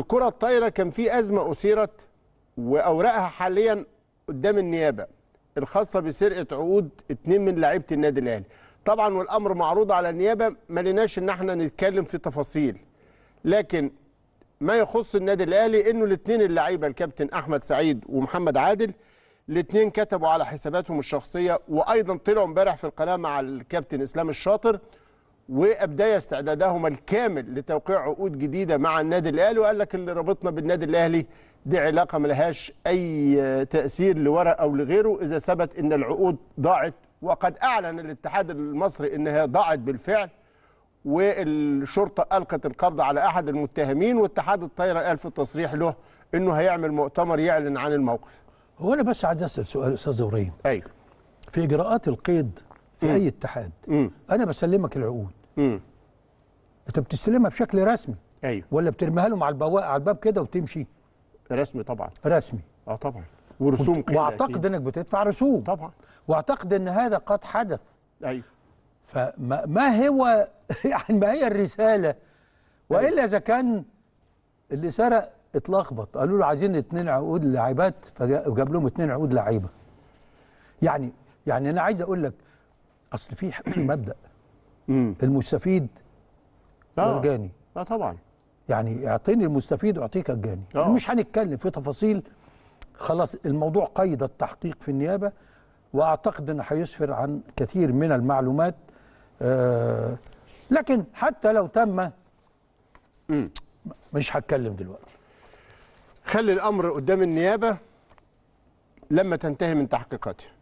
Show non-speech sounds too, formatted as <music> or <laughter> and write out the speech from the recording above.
الكرة الطايرة كان في أزمة أثيرت وأوراقها حاليا قدام النيابة الخاصة بسرقة عقود اتنين من لعيبة النادي الأهلي طبعا والأمر معروض على النيابة ما لناش إن احنا نتكلم في تفاصيل لكن ما يخص النادي الأهلي إنه الاثنين اللعيبة الكابتن أحمد سعيد ومحمد عادل الاثنين كتبوا على حساباتهم الشخصية وأيضا طلعوا امبارح في القناة مع الكابتن إسلام الشاطر وابديا استعدادهما الكامل لتوقيع عقود جديده مع النادي الاهلي وقال لك اللي ربطنا بالنادي الاهلي دي علاقه ملهاش اي تاثير لورق او لغيره اذا ثبت ان العقود ضاعت وقد اعلن الاتحاد المصري انها ضاعت بالفعل والشرطه القت القبض على احد المتهمين واتحاد الطايره قال في التصريح له انه هيعمل مؤتمر يعلن عن الموقف. هو انا بس عايز اسال سؤال استاذ ابراهيم. ايوه. في اجراءات القيد في م. اي اتحاد م. انا بسلمك العقود. امم انت بتستلمها بشكل رسمي ايوه ولا بترميها لهم على البوا على الباب كده وتمشي رسمي طبعا رسمي اه طبعا ورسوم كده واعتقد انك بتدفع رسوم طبعا واعتقد ان هذا قد حدث ايوه فما ما هو <laughs> يعني ما هي الرساله أيوه. والا اذا كان اللي سرق اتلخبط قالوا له عايزين اثنين عقود لعيبات فجاب لهم اثنين عقود لعيبه يعني يعني انا عايز اقول لك اصل في مبدا مم. المستفيد والجاني لا اه طبعا يعني اعطيني المستفيد واعطيك الجاني مش هنتكلم في تفاصيل خلاص الموضوع قيد التحقيق في النيابه واعتقد انه هيسفر عن كثير من المعلومات آه، لكن حتى لو تم مش هتكلم دلوقتي خلي الامر قدام النيابه لما تنتهي من تحقيقاتها